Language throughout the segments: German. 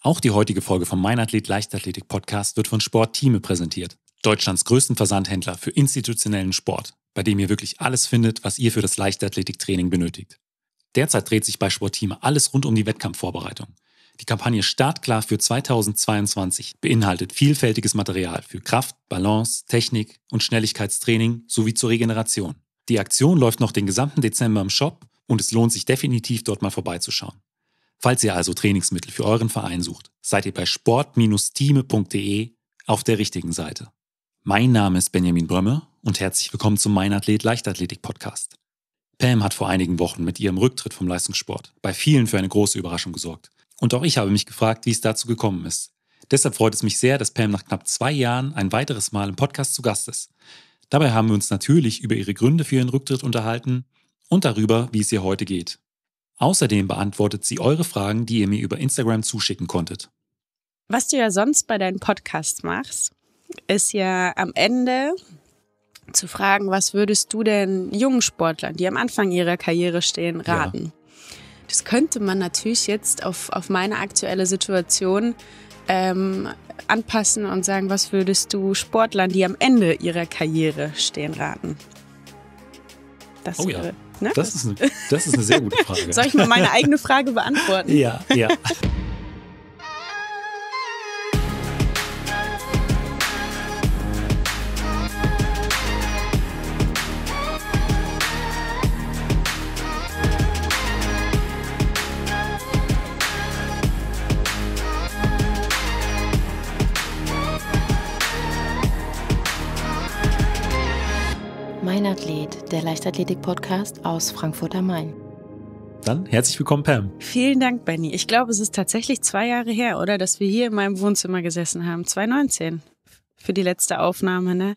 Auch die heutige Folge vom Mein Athlet Leichtathletik Podcast wird von Sportteame präsentiert. Deutschlands größten Versandhändler für institutionellen Sport, bei dem ihr wirklich alles findet, was ihr für das Leichtathletiktraining benötigt. Derzeit dreht sich bei Sportteame alles rund um die Wettkampfvorbereitung. Die Kampagne Startklar für 2022 beinhaltet vielfältiges Material für Kraft, Balance, Technik und Schnelligkeitstraining sowie zur Regeneration. Die Aktion läuft noch den gesamten Dezember im Shop und es lohnt sich definitiv, dort mal vorbeizuschauen. Falls ihr also Trainingsmittel für euren Verein sucht, seid ihr bei sport-teame.de auf der richtigen Seite. Mein Name ist Benjamin Brömme und herzlich willkommen zum Mein Athlet Leichtathletik Podcast. Pam hat vor einigen Wochen mit ihrem Rücktritt vom Leistungssport bei vielen für eine große Überraschung gesorgt. Und auch ich habe mich gefragt, wie es dazu gekommen ist. Deshalb freut es mich sehr, dass Pam nach knapp zwei Jahren ein weiteres Mal im Podcast zu Gast ist. Dabei haben wir uns natürlich über ihre Gründe für ihren Rücktritt unterhalten und darüber, wie es ihr heute geht. Außerdem beantwortet sie eure Fragen, die ihr mir über Instagram zuschicken konntet. Was du ja sonst bei deinen Podcasts machst, ist ja am Ende zu fragen, was würdest du denn jungen Sportlern, die am Anfang ihrer Karriere stehen, raten? Ja. Das könnte man natürlich jetzt auf, auf meine aktuelle Situation ähm, anpassen und sagen, was würdest du Sportlern, die am Ende ihrer Karriere stehen, raten? Das oh, wäre ja. Ne? Das, ist eine, das ist eine sehr gute Frage. Soll ich mal meine eigene Frage beantworten? Ja, ja. Leichtathletik-Podcast aus Frankfurt am Main. Dann herzlich willkommen, Pam. Vielen Dank, Benny. Ich glaube, es ist tatsächlich zwei Jahre her, oder, dass wir hier in meinem Wohnzimmer gesessen haben. 2019 für die letzte Aufnahme, ne?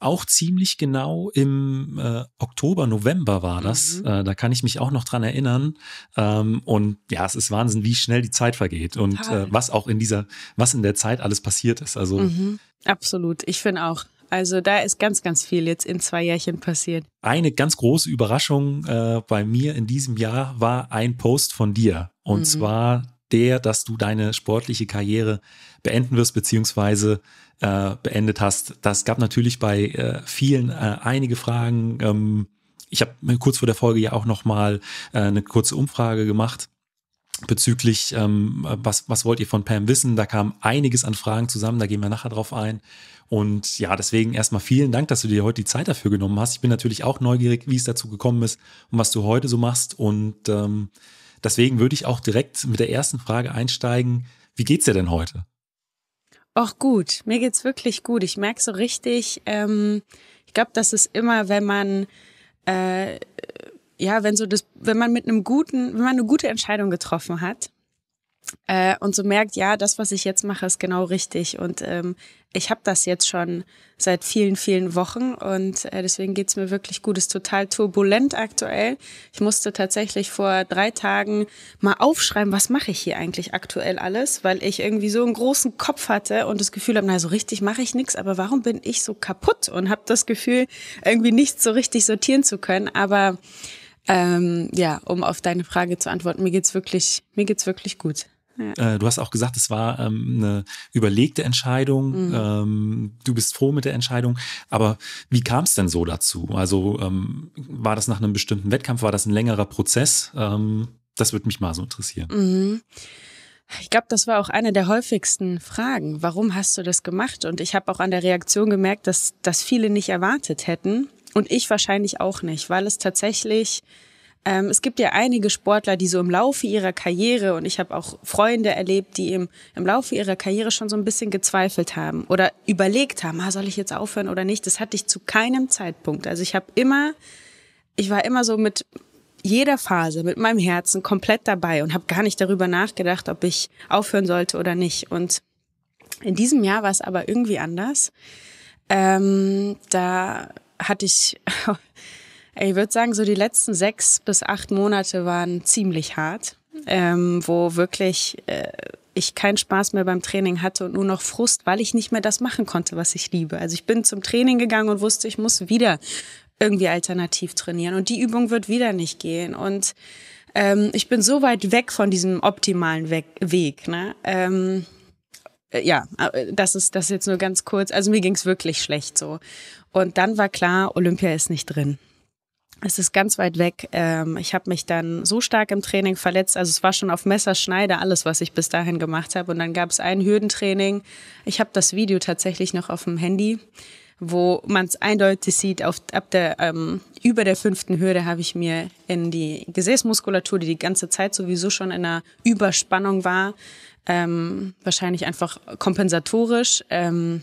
Auch ziemlich genau im äh, Oktober, November war das. Mhm. Äh, da kann ich mich auch noch dran erinnern. Ähm, und ja, es ist Wahnsinn, wie schnell die Zeit vergeht und äh, was auch in dieser, was in der Zeit alles passiert ist. Also mhm. absolut. Ich finde auch. Also da ist ganz, ganz viel jetzt in zwei Jährchen passiert. Eine ganz große Überraschung äh, bei mir in diesem Jahr war ein Post von dir. Und mhm. zwar der, dass du deine sportliche Karriere beenden wirst, beziehungsweise äh, beendet hast. Das gab natürlich bei äh, vielen äh, einige Fragen. Ähm, ich habe kurz vor der Folge ja auch nochmal äh, eine kurze Umfrage gemacht bezüglich, ähm, was, was wollt ihr von Pam wissen? Da kam einiges an Fragen zusammen, da gehen wir nachher drauf ein. Und ja, deswegen erstmal vielen Dank, dass du dir heute die Zeit dafür genommen hast. Ich bin natürlich auch neugierig, wie es dazu gekommen ist und was du heute so machst. Und ähm, deswegen würde ich auch direkt mit der ersten Frage einsteigen. Wie geht's dir denn heute? Auch gut, mir geht's wirklich gut. Ich merke so richtig, ähm, ich glaube, das ist immer, wenn man äh, ja, wenn so das, wenn man mit einem guten, wenn man eine gute Entscheidung getroffen hat äh, und so merkt, ja, das, was ich jetzt mache, ist genau richtig und ähm, ich habe das jetzt schon seit vielen, vielen Wochen und äh, deswegen geht's mir wirklich gut. Ist total turbulent aktuell. Ich musste tatsächlich vor drei Tagen mal aufschreiben, was mache ich hier eigentlich aktuell alles, weil ich irgendwie so einen großen Kopf hatte und das Gefühl habe, na so richtig mache ich nix. aber warum bin ich so kaputt und habe das Gefühl, irgendwie nichts so richtig sortieren zu können. Aber ähm, ja, um auf deine Frage zu antworten, mir geht's wirklich, mir geht's wirklich gut. Ja. Äh, du hast auch gesagt, es war ähm, eine überlegte Entscheidung. Mhm. Ähm, du bist froh mit der Entscheidung. Aber wie kam es denn so dazu? Also ähm, war das nach einem bestimmten Wettkampf? War das ein längerer Prozess? Ähm, das würde mich mal so interessieren. Mhm. Ich glaube, das war auch eine der häufigsten Fragen. Warum hast du das gemacht? Und ich habe auch an der Reaktion gemerkt, dass das viele nicht erwartet hätten. Und ich wahrscheinlich auch nicht, weil es tatsächlich, ähm, es gibt ja einige Sportler, die so im Laufe ihrer Karriere, und ich habe auch Freunde erlebt, die im, im Laufe ihrer Karriere schon so ein bisschen gezweifelt haben oder überlegt haben, ah, soll ich jetzt aufhören oder nicht. Das hatte ich zu keinem Zeitpunkt. Also ich habe immer, ich war immer so mit jeder Phase mit meinem Herzen komplett dabei und habe gar nicht darüber nachgedacht, ob ich aufhören sollte oder nicht. Und in diesem Jahr war es aber irgendwie anders. Ähm, da hatte ich, ich würde sagen, so die letzten sechs bis acht Monate waren ziemlich hart, ähm, wo wirklich äh, ich keinen Spaß mehr beim Training hatte und nur noch Frust, weil ich nicht mehr das machen konnte, was ich liebe. Also ich bin zum Training gegangen und wusste, ich muss wieder irgendwie alternativ trainieren und die Übung wird wieder nicht gehen und ähm, ich bin so weit weg von diesem optimalen Weg. Ne? Ähm, äh, ja, äh, das ist das ist jetzt nur ganz kurz. Also mir ging's wirklich schlecht so. Und dann war klar, Olympia ist nicht drin. Es ist ganz weit weg. Ähm, ich habe mich dann so stark im Training verletzt. Also es war schon auf Messerschneide alles, was ich bis dahin gemacht habe. Und dann gab es ein Hürdentraining. Ich habe das Video tatsächlich noch auf dem Handy, wo man es eindeutig sieht. Auf, ab der ähm, über der fünften Hürde habe ich mir in die Gesäßmuskulatur, die die ganze Zeit sowieso schon in einer Überspannung war, ähm, wahrscheinlich einfach kompensatorisch. Ähm,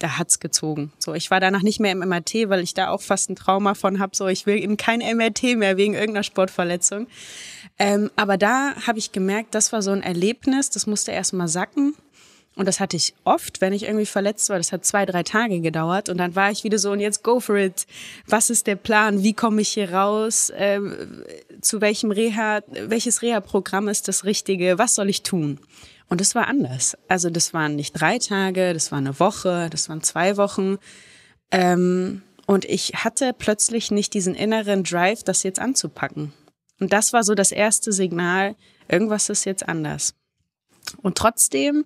da hat's gezogen. So, ich war danach nicht mehr im MRT, weil ich da auch fast ein Trauma von hab. So, ich will eben kein MRT mehr wegen irgendeiner Sportverletzung. Ähm, aber da habe ich gemerkt, das war so ein Erlebnis. Das musste erst mal sacken. Und das hatte ich oft, wenn ich irgendwie verletzt war. Das hat zwei, drei Tage gedauert. Und dann war ich wieder so, und jetzt go for it. Was ist der Plan? Wie komme ich hier raus? Ähm, zu welchem Reha, welches Reha-Programm ist das Richtige? Was soll ich tun? Und es war anders. Also das waren nicht drei Tage, das war eine Woche, das waren zwei Wochen. Ähm, und ich hatte plötzlich nicht diesen inneren Drive, das jetzt anzupacken. Und das war so das erste Signal, irgendwas ist jetzt anders. Und trotzdem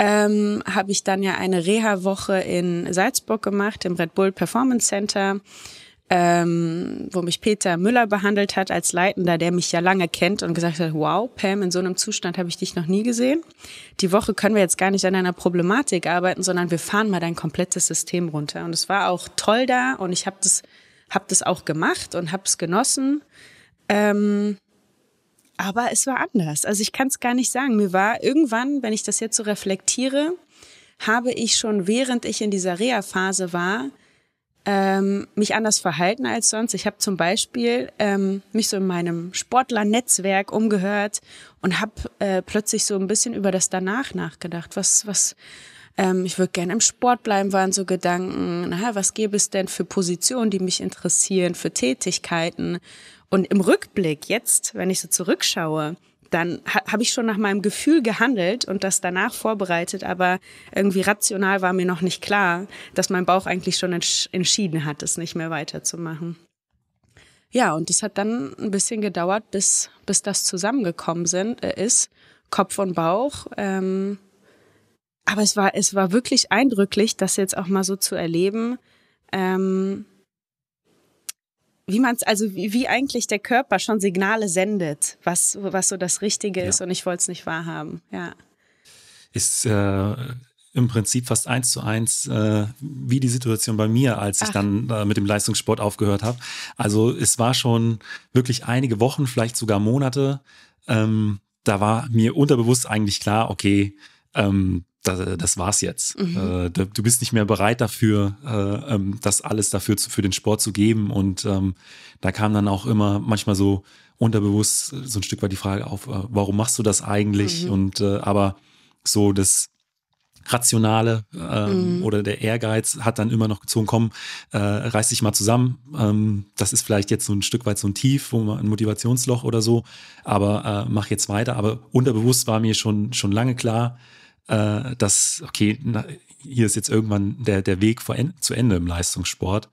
ähm, habe ich dann ja eine Reha-Woche in Salzburg gemacht, im Red Bull Performance Center, ähm, wo mich Peter Müller behandelt hat als Leitender, der mich ja lange kennt und gesagt hat, wow, Pam, in so einem Zustand habe ich dich noch nie gesehen. Die Woche können wir jetzt gar nicht an einer Problematik arbeiten, sondern wir fahren mal dein komplettes System runter. Und es war auch toll da und ich habe das, hab das auch gemacht und habe es genossen. Ähm, aber es war anders. Also ich kann es gar nicht sagen. Mir war irgendwann, wenn ich das jetzt so reflektiere, habe ich schon, während ich in dieser Reha-Phase war, ähm, mich anders verhalten als sonst. Ich habe zum Beispiel ähm, mich so in meinem Sportlernetzwerk umgehört und habe äh, plötzlich so ein bisschen über das danach nachgedacht. Was, was, ähm, ich würde gerne im Sport bleiben, waren so Gedanken, Na, was gäbe es denn für Positionen, die mich interessieren, für Tätigkeiten? Und im Rückblick jetzt, wenn ich so zurückschaue, dann ha habe ich schon nach meinem Gefühl gehandelt und das danach vorbereitet, aber irgendwie rational war mir noch nicht klar, dass mein Bauch eigentlich schon entsch entschieden hat, es nicht mehr weiterzumachen. Ja, und es hat dann ein bisschen gedauert, bis, bis das zusammengekommen sind, äh, ist, Kopf und Bauch. Ähm, aber es war, es war wirklich eindrücklich, das jetzt auch mal so zu erleben, ähm, wie man es, also wie, wie, eigentlich der Körper schon Signale sendet, was, was so das Richtige ja. ist und ich wollte es nicht wahrhaben, ja. Ist äh, im Prinzip fast eins zu eins äh, wie die Situation bei mir, als ich Ach. dann äh, mit dem Leistungssport aufgehört habe. Also es war schon wirklich einige Wochen, vielleicht sogar Monate. Ähm, da war mir unterbewusst eigentlich klar, okay, ähm, das, das war's jetzt. Mhm. Äh, du bist nicht mehr bereit dafür, äh, ähm, das alles dafür zu, für den Sport zu geben. Und ähm, da kam dann auch immer manchmal so unterbewusst so ein Stück weit die Frage auf, äh, warum machst du das eigentlich? Mhm. Und aber so das Rationale ähm, mhm. oder der Ehrgeiz hat dann immer noch gezogen, komm, reiß dich mal zusammen. Ähm, das ist vielleicht jetzt so ein Stück weit so ein Tief, wo man, ein Motivationsloch oder so, aber mach jetzt weiter. Aber unterbewusst war mir schon, schon lange klar, äh, dass, okay, na, hier ist jetzt irgendwann der, der Weg en zu Ende im Leistungssport.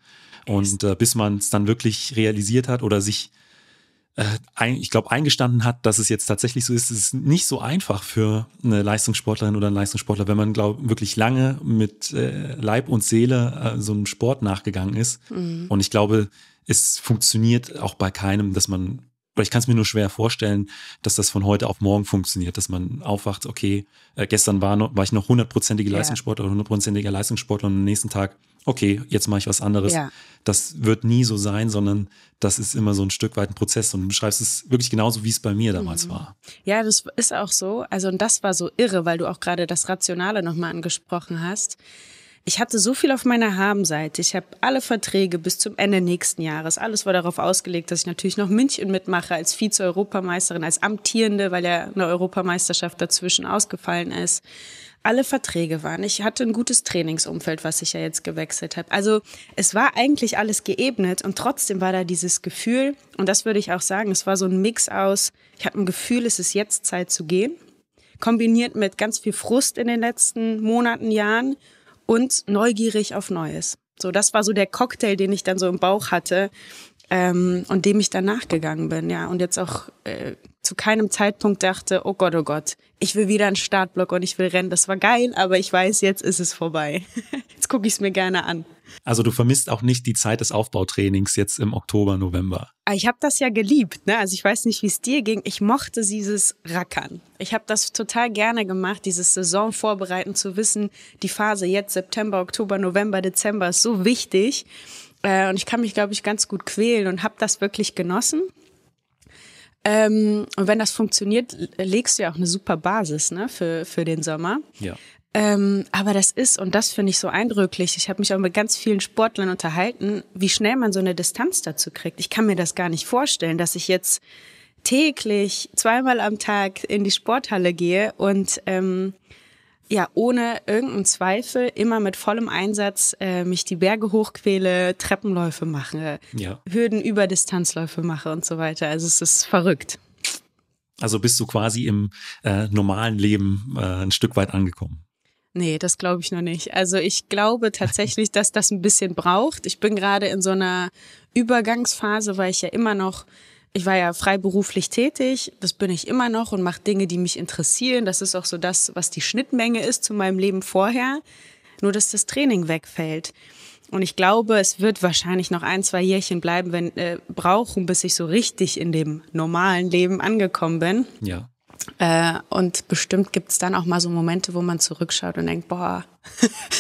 Und äh, bis man es dann wirklich realisiert hat oder sich, äh, ein, ich glaube, eingestanden hat, dass es jetzt tatsächlich so ist, ist es nicht so einfach für eine Leistungssportlerin oder einen Leistungssportler, wenn man, glaube wirklich lange mit äh, Leib und Seele äh, so einem Sport nachgegangen ist. Mhm. Und ich glaube, es funktioniert auch bei keinem, dass man aber ich kann es mir nur schwer vorstellen, dass das von heute auf morgen funktioniert, dass man aufwacht, okay, äh, gestern war, noch, war ich noch hundertprozentiger Leistungssportler oder hundertprozentiger Leistungssportler und am nächsten Tag, okay, jetzt mache ich was anderes. Yeah. Das wird nie so sein, sondern das ist immer so ein Stück weit ein Prozess und du beschreibst es wirklich genauso, wie es bei mir damals mhm. war. Ja, das ist auch so. Also und das war so irre, weil du auch gerade das Rationale nochmal angesprochen hast ich hatte so viel auf meiner Habenseite. Ich habe alle Verträge bis zum Ende nächsten Jahres. Alles war darauf ausgelegt, dass ich natürlich noch München mitmache als Vize-Europameisterin, als Amtierende, weil ja eine Europameisterschaft dazwischen ausgefallen ist. Alle Verträge waren. Ich hatte ein gutes Trainingsumfeld, was ich ja jetzt gewechselt habe. Also es war eigentlich alles geebnet und trotzdem war da dieses Gefühl, und das würde ich auch sagen, es war so ein Mix aus, ich habe ein Gefühl, es ist jetzt Zeit zu gehen, kombiniert mit ganz viel Frust in den letzten Monaten, Jahren und neugierig auf Neues. So, das war so der Cocktail, den ich dann so im Bauch hatte ähm, und dem ich dann nachgegangen bin, ja. Und jetzt auch äh, zu keinem Zeitpunkt dachte, oh Gott, oh Gott, ich will wieder einen Startblock und ich will rennen. Das war geil, aber ich weiß, jetzt ist es vorbei. jetzt gucke ich es mir gerne an. Also du vermisst auch nicht die Zeit des Aufbautrainings jetzt im Oktober, November. Ah, ich habe das ja geliebt. Ne? Also ich weiß nicht, wie es dir ging. Ich mochte dieses Rackern. Ich habe das total gerne gemacht, dieses Saison vorbereiten zu wissen. Die Phase jetzt September, Oktober, November, Dezember ist so wichtig. Äh, und ich kann mich, glaube ich, ganz gut quälen und habe das wirklich genossen. Ähm, und wenn das funktioniert, legst du ja auch eine super Basis ne, für, für den Sommer. Ja. Ähm, aber das ist, und das finde ich so eindrücklich, ich habe mich auch mit ganz vielen Sportlern unterhalten, wie schnell man so eine Distanz dazu kriegt. Ich kann mir das gar nicht vorstellen, dass ich jetzt täglich zweimal am Tag in die Sporthalle gehe und ähm, ja, ohne irgendeinen Zweifel immer mit vollem Einsatz äh, mich die Berge hochquäle, Treppenläufe mache, ja. Hürden über Distanzläufe mache und so weiter. Also es ist verrückt. Also bist du quasi im äh, normalen Leben äh, ein Stück weit angekommen. Nee, das glaube ich noch nicht. Also ich glaube tatsächlich, dass das ein bisschen braucht. Ich bin gerade in so einer Übergangsphase, weil ich ja immer noch ich war ja freiberuflich tätig, das bin ich immer noch und mache Dinge, die mich interessieren. Das ist auch so das, was die Schnittmenge ist zu meinem Leben vorher. Nur, dass das Training wegfällt. Und ich glaube, es wird wahrscheinlich noch ein, zwei Jährchen bleiben, wenn äh, brauchen, bis ich so richtig in dem normalen Leben angekommen bin. Ja. Äh, und bestimmt gibt es dann auch mal so Momente, wo man zurückschaut und denkt, boah,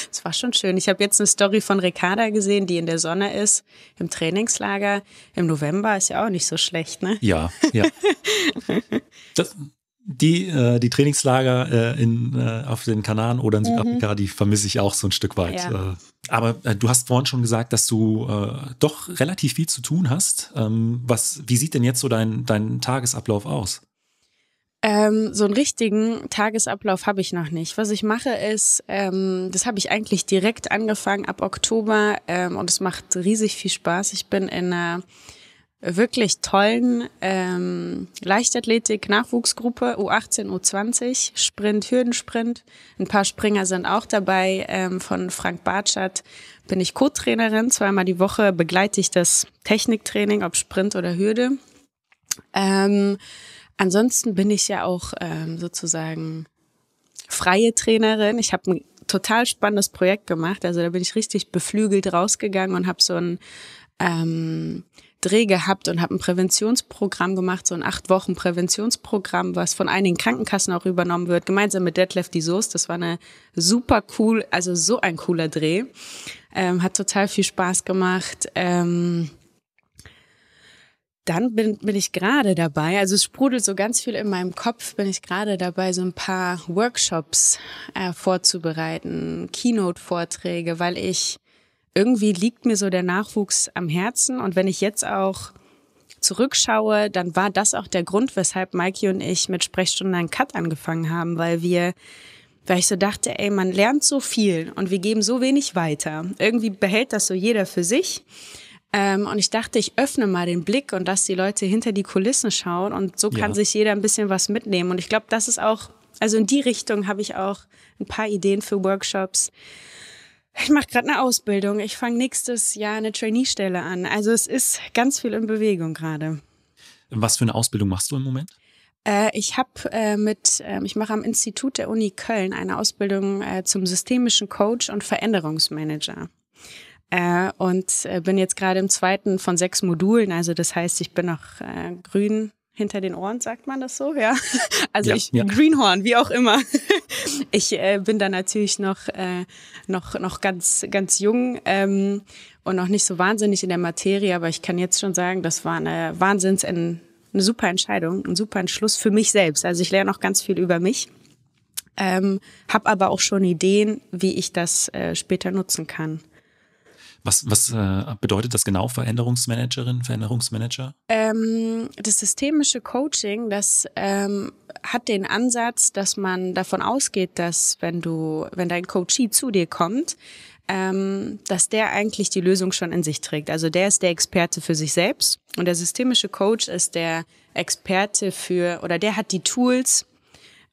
das war schon schön. Ich habe jetzt eine Story von Ricarda gesehen, die in der Sonne ist, im Trainingslager. Im November ist ja auch nicht so schlecht, ne? Ja, ja. Das, die, äh, die Trainingslager äh, in, äh, auf den Kanaren oder in mhm. Südafrika, mhm. die vermisse ich auch so ein Stück weit. Ja. Äh. aber äh, du hast vorhin schon gesagt, dass du doch relativ viel zu tun hast. Ähm, was, wie sieht denn jetzt so dein, dein Tagesablauf aus? Ähm, so einen richtigen Tagesablauf habe ich noch nicht. Was ich mache ist, ähm, das habe ich eigentlich direkt angefangen ab Oktober ähm, und es macht riesig viel Spaß. Ich bin in einer wirklich tollen ähm, Leichtathletik-Nachwuchsgruppe U18, U20, Sprint, Hürdensprint. Ein paar Springer sind auch dabei. Ähm, von Frank Bartschat bin ich Co-Trainerin. Zweimal die Woche begleite ich das Techniktraining, ob Sprint oder Hürde. Ähm, Ansonsten bin ich ja auch ähm, sozusagen freie Trainerin. Ich habe ein total spannendes Projekt gemacht. Also da bin ich richtig beflügelt rausgegangen und habe so ein ähm, Dreh gehabt und habe ein Präventionsprogramm gemacht, so ein acht Wochen Präventionsprogramm, was von einigen Krankenkassen auch übernommen wird, gemeinsam mit Detlef die Soest. Das war eine super cool, also so ein cooler Dreh. Ähm, hat total viel Spaß gemacht. Ähm, dann bin, bin ich gerade dabei, also es sprudelt so ganz viel in meinem Kopf, bin ich gerade dabei, so ein paar Workshops äh, vorzubereiten, Keynote-Vorträge, weil ich irgendwie liegt mir so der Nachwuchs am Herzen. Und wenn ich jetzt auch zurückschaue, dann war das auch der Grund, weshalb Mikey und ich mit Sprechstunden einen Cut angefangen haben, weil wir, weil ich so dachte, ey, man lernt so viel und wir geben so wenig weiter. Irgendwie behält das so jeder für sich. Ähm, und ich dachte, ich öffne mal den Blick und dass die Leute hinter die Kulissen schauen und so kann ja. sich jeder ein bisschen was mitnehmen. Und ich glaube, das ist auch, also in die Richtung habe ich auch ein paar Ideen für Workshops. Ich mache gerade eine Ausbildung. Ich fange nächstes Jahr eine Trainee-Stelle an. Also es ist ganz viel in Bewegung gerade. Was für eine Ausbildung machst du im Moment? Äh, ich habe äh, mit, ähm, ich mache am Institut der Uni Köln eine Ausbildung äh, zum systemischen Coach und Veränderungsmanager. Äh, und äh, bin jetzt gerade im zweiten von sechs Modulen. Also das heißt, ich bin noch äh, grün hinter den Ohren, sagt man das so, ja. Also ja, ich ja. Greenhorn, wie auch immer. Ich äh, bin da natürlich noch äh, noch noch ganz ganz jung ähm, und noch nicht so wahnsinnig in der Materie, aber ich kann jetzt schon sagen, das war eine Wahnsinns eine super Entscheidung, ein super Entschluss für mich selbst. Also ich lerne noch ganz viel über mich, ähm, habe aber auch schon Ideen, wie ich das äh, später nutzen kann. Was, was äh, bedeutet das genau, Veränderungsmanagerin, Veränderungsmanager? Ähm, das systemische Coaching, das ähm, hat den Ansatz, dass man davon ausgeht, dass wenn du, wenn dein Coachee zu dir kommt, ähm, dass der eigentlich die Lösung schon in sich trägt. Also der ist der Experte für sich selbst und der systemische Coach ist der Experte für oder der hat die Tools,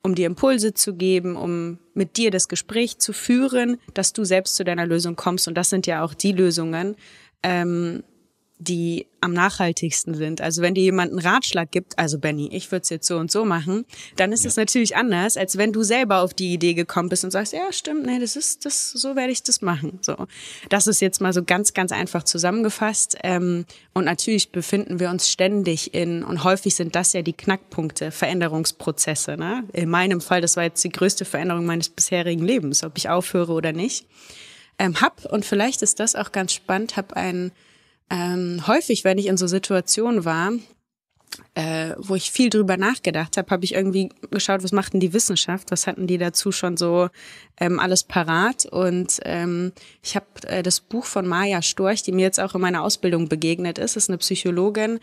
um dir Impulse zu geben, um mit dir das Gespräch zu führen, dass du selbst zu deiner Lösung kommst. Und das sind ja auch die Lösungen, ähm, die am nachhaltigsten sind. Also wenn dir jemand einen Ratschlag gibt, also Benny, ich würde es jetzt so und so machen, dann ist es ja. natürlich anders, als wenn du selber auf die Idee gekommen bist und sagst, ja stimmt, nee, das ist das, so werde ich das machen. So, das ist jetzt mal so ganz, ganz einfach zusammengefasst. Ähm, und natürlich befinden wir uns ständig in und häufig sind das ja die Knackpunkte, Veränderungsprozesse. Ne? In meinem Fall, das war jetzt die größte Veränderung meines bisherigen Lebens, ob ich aufhöre oder nicht. Ähm, hab und vielleicht ist das auch ganz spannend, hab einen ähm, häufig, wenn ich in so Situationen war, äh, wo ich viel drüber nachgedacht habe, habe ich irgendwie geschaut, was machten die Wissenschaft, was hatten die dazu schon so ähm, alles parat. Und ähm, ich habe äh, das Buch von Maja Storch, die mir jetzt auch in meiner Ausbildung begegnet ist, ist eine Psychologin,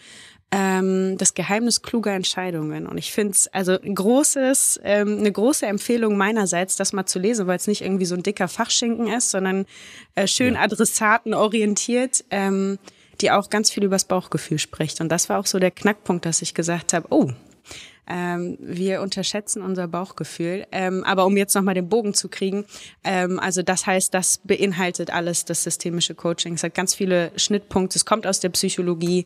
ähm, das Geheimnis kluger Entscheidungen. Und ich finde es also ein großes, ähm, eine große Empfehlung meinerseits, das mal zu lesen, weil es nicht irgendwie so ein dicker Fachschinken ist, sondern äh, schön ja. adressatenorientiert, ähm, die auch ganz viel übers Bauchgefühl spricht. Und das war auch so der Knackpunkt, dass ich gesagt habe, oh, ähm, wir unterschätzen unser Bauchgefühl. Ähm, aber um jetzt nochmal den Bogen zu kriegen, ähm, also das heißt, das beinhaltet alles das systemische Coaching. Es hat ganz viele Schnittpunkte. Es kommt aus der Psychologie.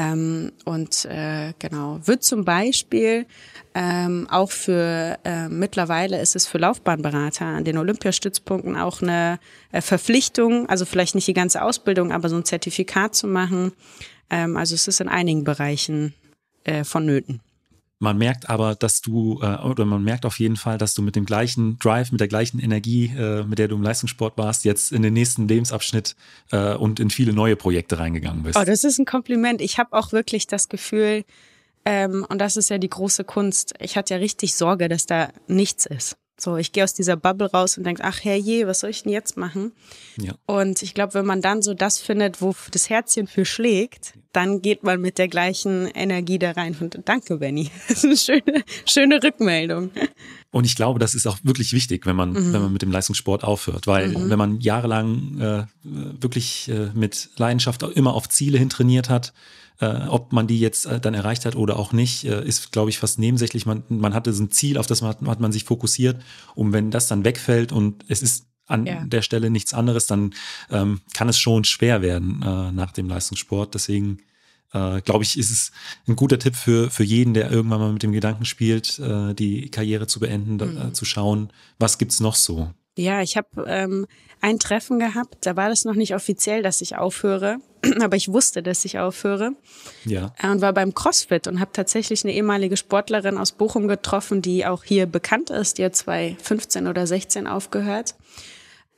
Ähm, und äh, genau, wird zum Beispiel ähm, auch für, äh, mittlerweile ist es für Laufbahnberater an den Olympiastützpunkten auch eine äh, Verpflichtung, also vielleicht nicht die ganze Ausbildung, aber so ein Zertifikat zu machen. Ähm, also es ist in einigen Bereichen äh, vonnöten. Man merkt aber, dass du, äh, oder man merkt auf jeden Fall, dass du mit dem gleichen Drive, mit der gleichen Energie, äh, mit der du im Leistungssport warst, jetzt in den nächsten Lebensabschnitt äh, und in viele neue Projekte reingegangen bist. Oh, das ist ein Kompliment. Ich habe auch wirklich das Gefühl, ähm, und das ist ja die große Kunst. Ich hatte ja richtig Sorge, dass da nichts ist. So, ich gehe aus dieser Bubble raus und denke, ach herrje, was soll ich denn jetzt machen? Ja. Und ich glaube, wenn man dann so das findet, wo das Herzchen für schlägt, dann geht man mit der gleichen Energie da rein. Und danke, Benny. Das ist eine schöne, schöne Rückmeldung. Und ich glaube, das ist auch wirklich wichtig, wenn man, mhm. wenn man mit dem Leistungssport aufhört. Weil mhm. wenn man jahrelang äh, wirklich äh, mit Leidenschaft immer auf Ziele hintrainiert hat, äh, ob man die jetzt äh, dann erreicht hat oder auch nicht, äh, ist, glaube ich, fast nebensächlich. Man, man hatte so ein Ziel, auf das man, hat man sich fokussiert. Und wenn das dann wegfällt und es ist an ja. der Stelle nichts anderes, dann ähm, kann es schon schwer werden äh, nach dem Leistungssport. Deswegen äh, glaube ich, ist es ein guter Tipp für, für jeden, der irgendwann mal mit dem Gedanken spielt, äh, die Karriere zu beenden, mhm. da, äh, zu schauen, was gibt's noch so. Ja, ich habe ähm, ein Treffen gehabt, da war das noch nicht offiziell, dass ich aufhöre, aber ich wusste, dass ich aufhöre. Ja. Äh, und war beim CrossFit und habe tatsächlich eine ehemalige Sportlerin aus Bochum getroffen, die auch hier bekannt ist, die hat 2015 oder 16 aufgehört.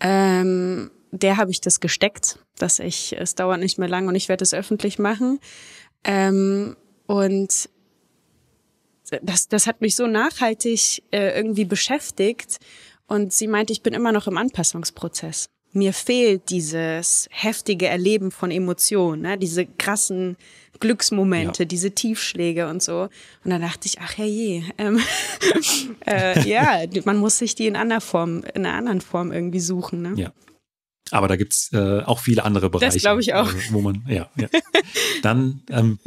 Ähm, der habe ich das gesteckt, dass ich, es dauert nicht mehr lang und ich werde es öffentlich machen. Ähm, und das, das hat mich so nachhaltig äh, irgendwie beschäftigt und sie meinte, ich bin immer noch im Anpassungsprozess. Mir fehlt dieses heftige Erleben von Emotionen, ne? diese krassen Glücksmomente, ja. diese Tiefschläge und so. Und dann dachte ich, ach herrje, ähm, äh, ja, man muss sich die in einer Form, in einer anderen Form irgendwie suchen. Ne? Ja. Aber da gibt's äh, auch viele andere Bereiche. Das glaube ich auch. Äh, wo man, ja, ja. Dann ähm,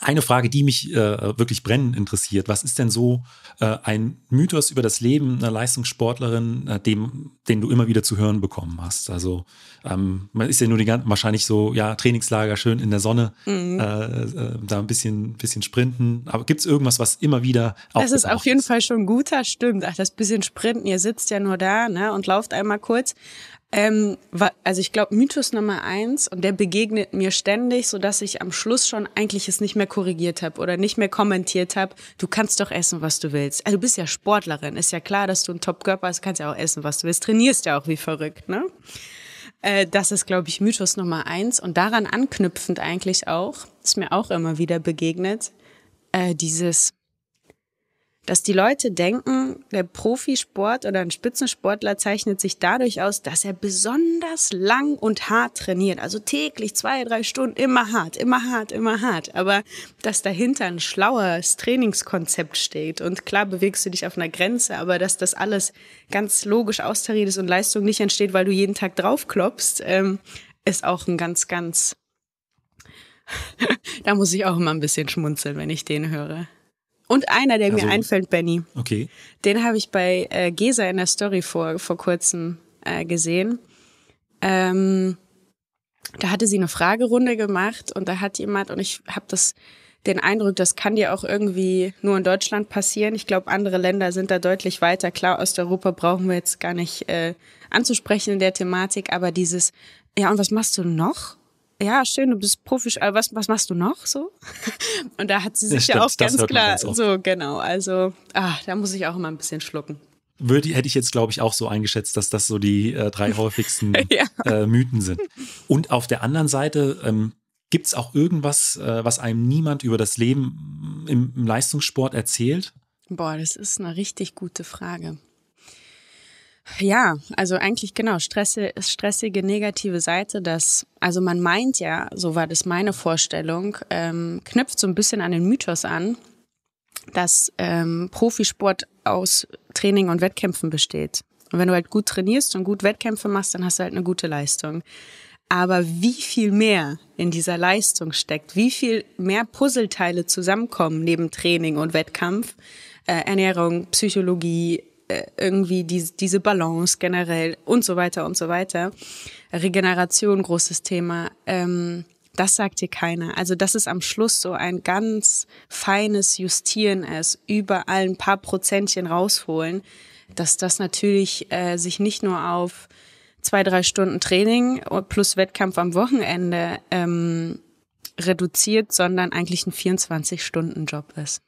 eine Frage, die mich äh, wirklich brennend interessiert, was ist denn so äh, ein Mythos über das Leben einer Leistungssportlerin, äh, dem, den du immer wieder zu hören bekommen hast? Also ähm, man ist ja nur die ganzen, wahrscheinlich so, ja, Trainingslager schön in der Sonne, mhm. Äh, äh, da ein bisschen, bisschen sprinten. Aber gibt es irgendwas, was immer wieder auch. Das ist auf jeden ist? Fall schon guter, stimmt. Ach, das bisschen Sprinten, ihr sitzt ja nur da ne, und lauft einmal kurz. Ähm, also ich glaube Mythos Nummer eins und der begegnet mir ständig, so dass ich am Schluss schon eigentlich es nicht mehr korrigiert habe oder nicht mehr kommentiert habe. Du kannst doch essen, was du willst. Also du bist ja Sportlerin, ist ja klar, dass du ein Top-Körper hast, kannst ja auch essen, was du willst. Trainierst ja auch wie verrückt, ne? Äh, das ist, glaube ich, Mythos Nummer eins und daran anknüpfend eigentlich auch ist mir auch immer wieder begegnet äh, dieses dass die Leute denken, der Profisport oder ein Spitzensportler zeichnet sich dadurch aus, dass er besonders lang und hart trainiert. Also täglich zwei, drei Stunden, immer hart, immer hart, immer hart. Aber dass dahinter ein schlaues Trainingskonzept steht. Und klar bewegst du dich auf einer Grenze, aber dass das alles ganz logisch austariert ist und Leistung nicht entsteht, weil du jeden Tag draufklopfst, ähm, ist auch ein ganz, ganz... da muss ich auch immer ein bisschen schmunzeln, wenn ich den höre. Und einer, der also, mir einfällt, Benny. Okay. Den habe ich bei äh, Gesa in der Story vor, vor kurzem äh, gesehen. Ähm, da hatte sie eine Fragerunde gemacht und da hat jemand, und ich habe das den Eindruck, das kann dir auch irgendwie nur in Deutschland passieren. Ich glaube, andere Länder sind da deutlich weiter. Klar, Osteuropa brauchen wir jetzt gar nicht äh, anzusprechen in der Thematik, aber dieses, ja, und was machst du noch? ja, schön, du bist Profi, äh, was, was machst du noch so? Und da hat sie sich ja, ja auch ganz klar, ganz so genau, also ach, da muss ich auch immer ein bisschen schlucken. Würde, hätte ich jetzt, glaube ich, auch so eingeschätzt, dass das so die äh, drei häufigsten ja. äh, Mythen sind. Und auf der anderen Seite ähm, gibt es auch irgendwas, äh, was einem niemand über das Leben im, im Leistungssport erzählt? Boah, das ist eine richtig gute Frage. Ja, also eigentlich genau, stressige, stressige negative Seite, dass, also man meint ja, so war das meine Vorstellung, ähm, knüpft so ein bisschen an den Mythos an, dass ähm, Profisport aus Training und Wettkämpfen besteht. Und wenn du halt gut trainierst und gut Wettkämpfe machst, dann hast du halt eine gute Leistung. Aber wie viel mehr in dieser Leistung steckt, wie viel mehr Puzzleteile zusammenkommen neben Training und Wettkampf, äh, Ernährung, Psychologie, äh, irgendwie die, diese Balance generell und so weiter und so weiter. Regeneration, großes Thema. Ähm, das sagt dir keiner. Also, dass es am Schluss so ein ganz feines Justieren ist, überall ein paar Prozentchen rausholen, dass das natürlich äh, sich nicht nur auf zwei, drei Stunden Training plus Wettkampf am Wochenende ähm, reduziert, sondern eigentlich ein 24-Stunden-Job ist.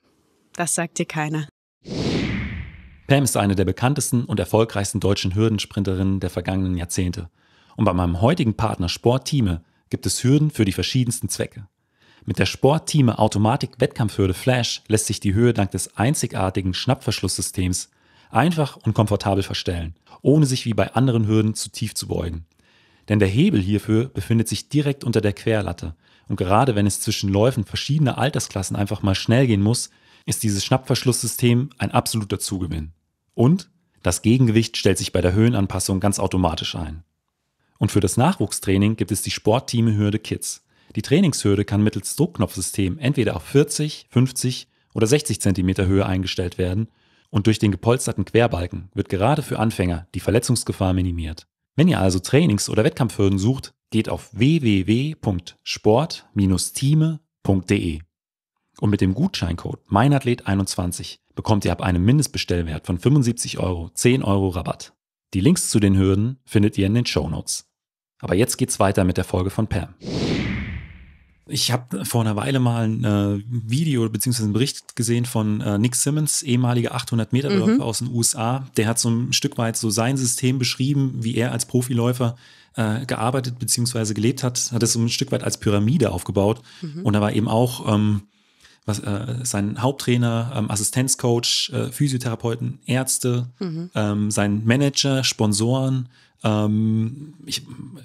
Das sagt dir keiner. Pam ist eine der bekanntesten und erfolgreichsten deutschen Hürdensprinterinnen der vergangenen Jahrzehnte. Und bei meinem heutigen Partner Sport Thieme gibt es Hürden für die verschiedensten Zwecke. Mit der Sport Thieme Automatik Wettkampfhürde Flash lässt sich die Höhe dank des einzigartigen Schnappverschlusssystems einfach und komfortabel verstellen, ohne sich wie bei anderen Hürden zu tief zu beugen. Denn der Hebel hierfür befindet sich direkt unter der Querlatte. Und gerade wenn es zwischen Läufen verschiedener Altersklassen einfach mal schnell gehen muss, ist dieses Schnappverschlusssystem ein absoluter Zugewinn. Und das Gegengewicht stellt sich bei der Höhenanpassung ganz automatisch ein. Und für das Nachwuchstraining gibt es die Sportteam-Hürde Kids. Die Trainingshürde kann mittels Druckknopfsystem entweder auf 40, 50 oder 60 cm Höhe eingestellt werden und durch den gepolsterten Querbalken wird gerade für Anfänger die Verletzungsgefahr minimiert. Wenn ihr also Trainings- oder Wettkampfhürden sucht, geht auf www.sport-teame.de. Und mit dem Gutscheincode meinathlet21 bekommt ihr ab einem Mindestbestellwert von 75 Euro 10 Euro Rabatt. Die Links zu den Hürden findet ihr in den Show Notes. Aber jetzt geht's weiter mit der Folge von Pam. Ich habe vor einer Weile mal ein äh, Video bzw. einen Bericht gesehen von äh, Nick Simmons, ehemaliger 800 meter läufer mhm. aus den USA. Der hat so ein Stück weit so sein System beschrieben, wie er als Profiläufer äh, gearbeitet bzw. gelebt hat. Hat es so ein Stück weit als Pyramide aufgebaut. Mhm. Und da war eben auch ähm, was, äh, seinen Haupttrainer, ähm, Assistenzcoach, äh, Physiotherapeuten, Ärzte, mhm. ähm, seinen Manager, Sponsoren. Ähm, ich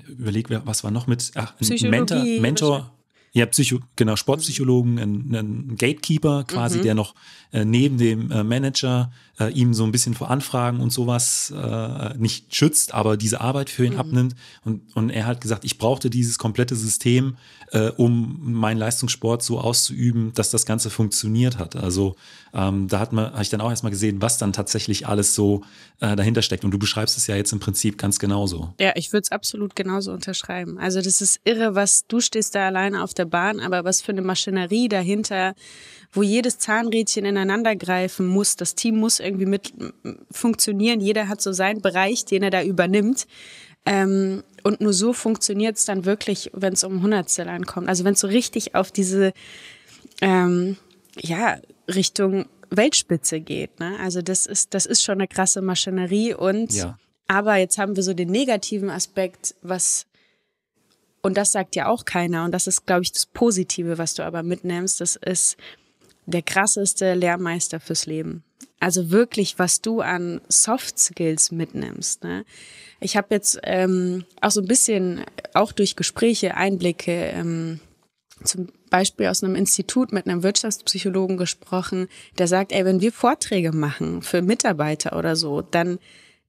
überlege, was war noch mit ach, Mentor, Mentor Ihr habt Psycho genau, Sportpsychologen, einen, einen Gatekeeper quasi, mhm. der noch äh, neben dem äh, Manager äh, ihm so ein bisschen vor Anfragen und sowas äh, nicht schützt, aber diese Arbeit für ihn mhm. abnimmt. Und, und er hat gesagt, ich brauchte dieses komplette System, äh, um meinen Leistungssport so auszuüben, dass das Ganze funktioniert hat. Also ähm, da hat man, habe ich dann auch erstmal gesehen, was dann tatsächlich alles so äh, dahinter steckt. Und du beschreibst es ja jetzt im Prinzip ganz genauso. Ja, ich würde es absolut genauso unterschreiben. Also das ist irre, was du stehst da alleine auf der der Bahn, aber was für eine Maschinerie dahinter, wo jedes Zahnrädchen ineinander greifen muss. Das Team muss irgendwie mit funktionieren. Jeder hat so seinen Bereich, den er da übernimmt. Ähm, und nur so funktioniert es dann wirklich, wenn es um Hundertstel ankommt. Also wenn es so richtig auf diese ähm, ja, Richtung Weltspitze geht. Ne? Also das ist, das ist schon eine krasse Maschinerie und ja. aber jetzt haben wir so den negativen Aspekt, was und das sagt ja auch keiner. Und das ist, glaube ich, das Positive, was du aber mitnimmst. Das ist der krasseste Lehrmeister fürs Leben. Also wirklich, was du an Soft Skills mitnimmst. Ne? Ich habe jetzt ähm, auch so ein bisschen, auch durch Gespräche, Einblicke, ähm, zum Beispiel aus einem Institut mit einem Wirtschaftspsychologen gesprochen, der sagt, ey, wenn wir Vorträge machen für Mitarbeiter oder so, dann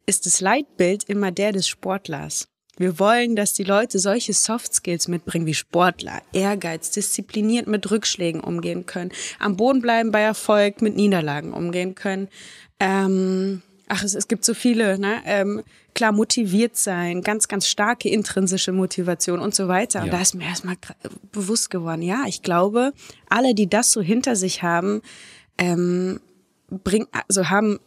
ist das Leitbild immer der des Sportlers. Wir wollen, dass die Leute solche Soft Skills mitbringen wie Sportler, Ehrgeiz, diszipliniert mit Rückschlägen umgehen können, am Boden bleiben bei Erfolg, mit Niederlagen umgehen können. Ähm, ach, es, es gibt so viele, ne? Ähm, klar, motiviert sein, ganz, ganz starke intrinsische Motivation und so weiter. Ja. Und da ist mir erstmal bewusst geworden, ja, ich glaube, alle, die das so hinter sich haben, ähm, bring, also haben,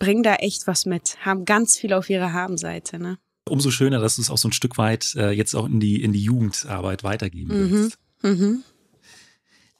bringen da echt was mit, haben ganz viel auf ihrer Habenseite, ne? umso schöner, dass du es auch so ein Stück weit äh, jetzt auch in die, in die Jugendarbeit weitergeben mhm, willst. Mhm. Mhm.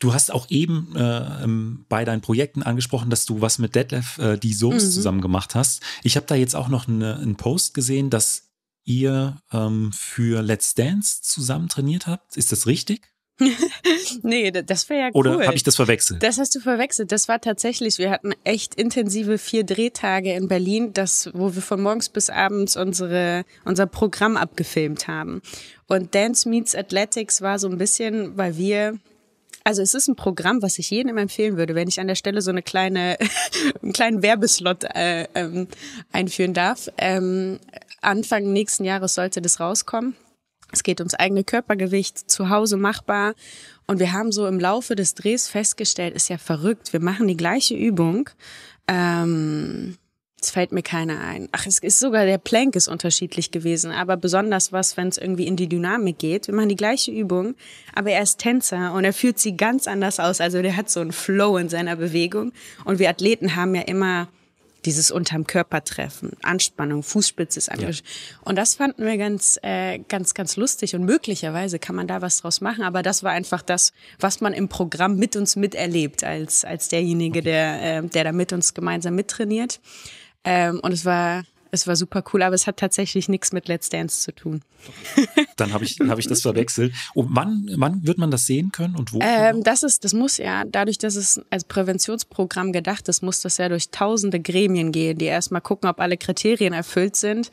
Du hast auch eben äh, bei deinen Projekten angesprochen, dass du was mit Detlef äh, die Soaps mhm. zusammen gemacht hast. Ich habe da jetzt auch noch eine, einen Post gesehen, dass ihr ähm, für Let's Dance zusammen trainiert habt. Ist das richtig? nee, das wäre ja cool. Oder habe ich das verwechselt? Das hast du verwechselt. Das war tatsächlich, wir hatten echt intensive vier Drehtage in Berlin, das, wo wir von morgens bis abends unsere, unser Programm abgefilmt haben. Und Dance Meets Athletics war so ein bisschen, weil wir also es ist ein Programm, was ich jedem empfehlen würde, wenn ich an der Stelle so eine kleine, einen kleinen Werbeslot äh, ähm, einführen darf. Ähm, Anfang nächsten Jahres sollte das rauskommen. Es geht ums eigene Körpergewicht, zu Hause machbar. Und wir haben so im Laufe des Drehs festgestellt, ist ja verrückt, wir machen die gleiche Übung. Ähm, es fällt mir keiner ein. Ach, es ist sogar der Plank ist unterschiedlich gewesen, aber besonders was, wenn es irgendwie in die Dynamik geht. Wir machen die gleiche Übung, aber er ist Tänzer und er führt sie ganz anders aus. Also der hat so einen Flow in seiner Bewegung und wir Athleten haben ja immer dieses unterm Körper treffen, Anspannung, Fußspitze ist angespannt. Ja. Und das fanden wir ganz, äh, ganz, ganz lustig und möglicherweise kann man da was draus machen. Aber das war einfach das, was man im Programm mit uns miterlebt als als derjenige, der äh, der da mit uns gemeinsam mittrainiert. Ähm, und es war es war super cool, aber es hat tatsächlich nichts mit Let's Dance zu tun. Dann habe ich, hab ich das verwechselt. Und oh, wann, wann wird man das sehen können und wo? Ähm, das ist, das muss ja, dadurch, dass es als Präventionsprogramm gedacht ist, muss das ja durch tausende Gremien gehen, die erstmal gucken, ob alle Kriterien erfüllt sind.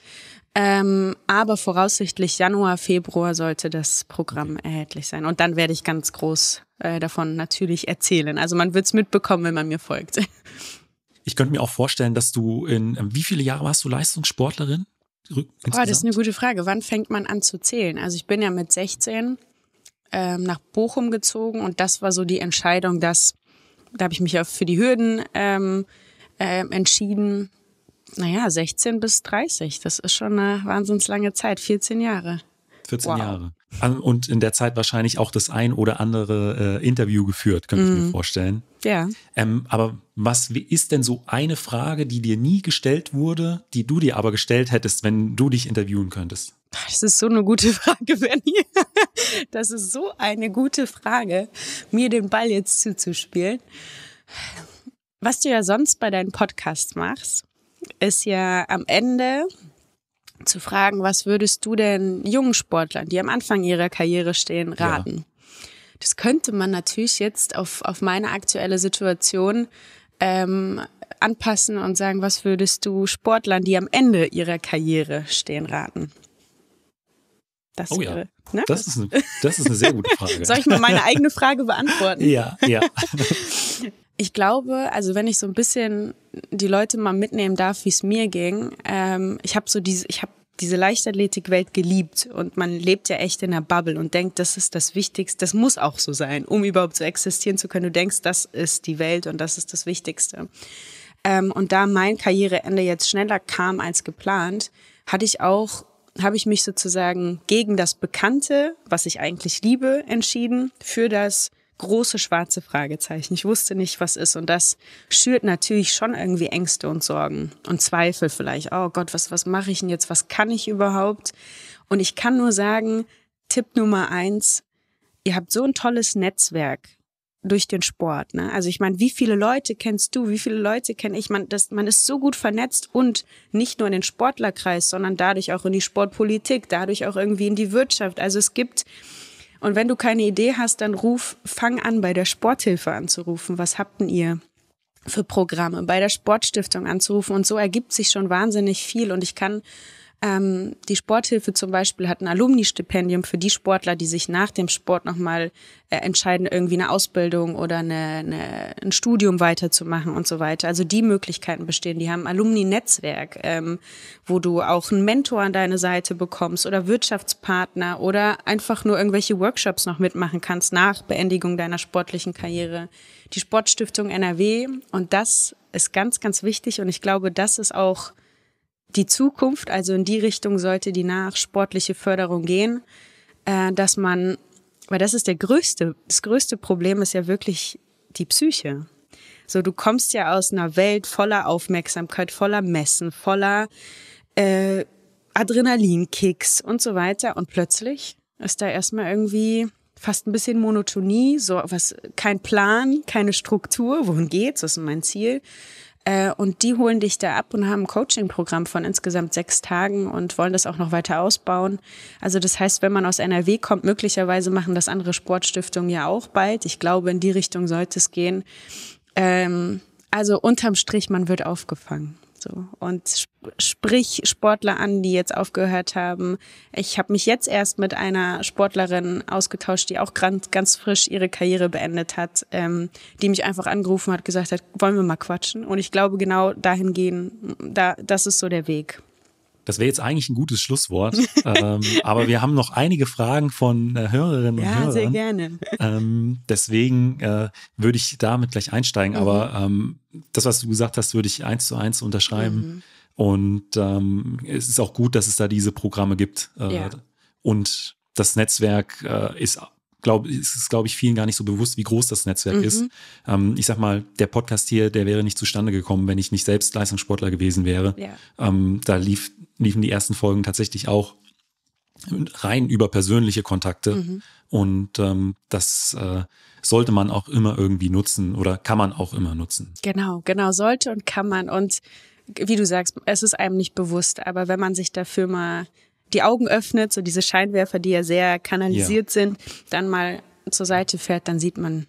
Ähm, aber voraussichtlich Januar, Februar sollte das Programm okay. erhältlich sein. Und dann werde ich ganz groß äh, davon natürlich erzählen. Also man wird es mitbekommen, wenn man mir folgt. Ich könnte mir auch vorstellen, dass du in, ähm, wie viele Jahre warst du Leistungssportlerin? oh, das ist eine gute Frage. Wann fängt man an zu zählen? Also ich bin ja mit 16 ähm, nach Bochum gezogen und das war so die Entscheidung, dass da habe ich mich ja für die Hürden ähm, äh, entschieden. Naja, 16 bis 30, das ist schon eine wahnsinnslange Zeit, 14 Jahre. 14 wow. Jahre. Und in der Zeit wahrscheinlich auch das ein oder andere äh, Interview geführt, könnte mm. ich mir mhm. vorstellen. Ja. Ähm, aber was ist denn so eine Frage, die dir nie gestellt wurde, die du dir aber gestellt hättest, wenn du dich interviewen könntest? Das ist so eine gute Frage, Benny. Das ist so eine gute Frage, mir den Ball jetzt zuzuspielen. Was du ja sonst bei deinen Podcasts machst, ist ja am Ende zu fragen, was würdest du denn jungen Sportlern, die am Anfang ihrer Karriere stehen, raten? Ja. Das könnte man natürlich jetzt auf, auf meine aktuelle Situation ähm, anpassen und sagen, was würdest du Sportlern, die am Ende ihrer Karriere stehen, raten? Das oh wäre, äh, Ne? Das, ist eine, das ist eine sehr gute Frage. Soll ich mal meine eigene Frage beantworten? Ja, ja. Ich glaube, also wenn ich so ein bisschen die Leute mal mitnehmen darf, wie es mir ging, ähm, ich habe so diese, ich habe diese Leichtathletikwelt geliebt und man lebt ja echt in einer Bubble und denkt, das ist das Wichtigste, das muss auch so sein, um überhaupt so existieren zu können. Du denkst, das ist die Welt und das ist das Wichtigste. Ähm, und da mein Karriereende jetzt schneller kam als geplant, hatte ich auch habe ich mich sozusagen gegen das Bekannte, was ich eigentlich liebe, entschieden, für das große schwarze Fragezeichen. Ich wusste nicht, was ist. Und das schürt natürlich schon irgendwie Ängste und Sorgen und Zweifel vielleicht. Oh Gott, was, was mache ich denn jetzt? Was kann ich überhaupt? Und ich kann nur sagen, Tipp Nummer eins, ihr habt so ein tolles Netzwerk durch den Sport. Ne? Also ich meine, wie viele Leute kennst du, wie viele Leute kenne ich? Man, das, man ist so gut vernetzt und nicht nur in den Sportlerkreis, sondern dadurch auch in die Sportpolitik, dadurch auch irgendwie in die Wirtschaft. Also es gibt, und wenn du keine Idee hast, dann ruf, fang an, bei der Sporthilfe anzurufen. Was habt denn ihr? für Programme bei der Sportstiftung anzurufen und so ergibt sich schon wahnsinnig viel und ich kann ähm, die Sporthilfe zum Beispiel hat ein Alumni-Stipendium für die Sportler, die sich nach dem Sport nochmal äh, entscheiden, irgendwie eine Ausbildung oder eine, eine, ein Studium weiterzumachen und so weiter. Also die Möglichkeiten bestehen. Die haben ein Alumni-Netzwerk, ähm, wo du auch einen Mentor an deine Seite bekommst oder Wirtschaftspartner oder einfach nur irgendwelche Workshops noch mitmachen kannst nach Beendigung deiner sportlichen Karriere. Die Sportstiftung NRW und das ist ganz, ganz wichtig und ich glaube, das ist auch die Zukunft, also in die Richtung sollte die nachsportliche Förderung gehen, äh, dass man, weil das ist der größte, das größte Problem ist ja wirklich die Psyche. So, du kommst ja aus einer Welt voller Aufmerksamkeit, voller Messen, voller äh, Adrenalinkicks und so weiter. Und plötzlich ist da erstmal irgendwie fast ein bisschen Monotonie, so was, kein Plan, keine Struktur, wohin geht's, was ist mein Ziel. Äh, und die holen dich da ab und haben ein Coaching-Programm von insgesamt sechs Tagen und wollen das auch noch weiter ausbauen. Also das heißt, wenn man aus NRW kommt, möglicherweise machen das andere Sportstiftungen ja auch bald. Ich glaube, in die Richtung sollte es gehen. Ähm, also unterm Strich, man wird aufgefangen. So. Und sp sprich Sportler an, die jetzt aufgehört haben. Ich habe mich jetzt erst mit einer Sportlerin ausgetauscht, die auch ganz, ganz frisch ihre Karriere beendet hat, ähm, die mich einfach angerufen hat, gesagt hat, wollen wir mal quatschen? Und ich glaube, genau dahin gehen, da, das ist so der Weg. Das wäre jetzt eigentlich ein gutes Schlusswort. ähm, aber wir haben noch einige Fragen von äh, Hörerinnen ja, und Hörern. Ja, sehr gerne. Ähm, deswegen äh, würde ich damit gleich einsteigen. Mhm. Aber ähm, das, was du gesagt hast, würde ich eins zu eins unterschreiben. Mhm. Und ähm, es ist auch gut, dass es da diese Programme gibt. Äh, ja. Und das Netzwerk äh, ist glaube, es ist, glaube ich, vielen gar nicht so bewusst, wie groß das Netzwerk mhm. ist. Ähm, ich sag mal, der Podcast hier, der wäre nicht zustande gekommen, wenn ich nicht selbst Leistungssportler gewesen wäre. Ja. Ähm, da lief, liefen die ersten Folgen tatsächlich auch rein über persönliche Kontakte. Mhm. Und ähm, das äh, sollte man auch immer irgendwie nutzen oder kann man auch immer nutzen. Genau, genau, sollte und kann man. Und wie du sagst, es ist einem nicht bewusst, aber wenn man sich dafür mal die Augen öffnet, so diese Scheinwerfer, die ja sehr kanalisiert ja. sind, dann mal zur Seite fährt, dann sieht man